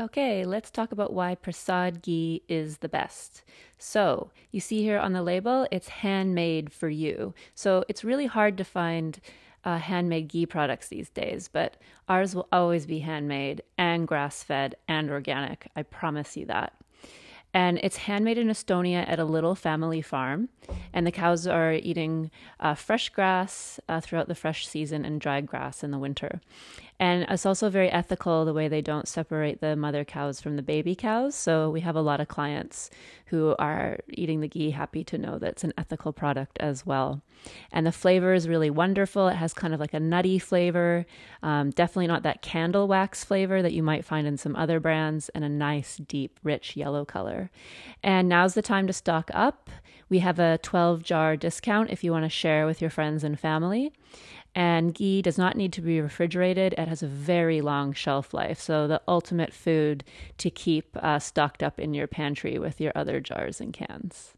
Okay, let's talk about why Prasad ghee is the best. So, you see here on the label, it's handmade for you. So, it's really hard to find uh, handmade ghee products these days, but ours will always be handmade and grass fed and organic. I promise you that and it's handmade in Estonia at a little family farm. And the cows are eating uh, fresh grass uh, throughout the fresh season and dry grass in the winter. And it's also very ethical the way they don't separate the mother cows from the baby cows. So we have a lot of clients who are eating the ghee happy to know that it's an ethical product as well. And the flavor is really wonderful. It has kind of like a nutty flavor, um, definitely not that candle wax flavor that you might find in some other brands, and a nice, deep, rich yellow color. And now's the time to stock up. We have a 12 jar discount if you want to share with your friends and family. And ghee does not need to be refrigerated. It has a very long shelf life. So, the ultimate food to keep uh, stocked up in your pantry with your other jars and cans.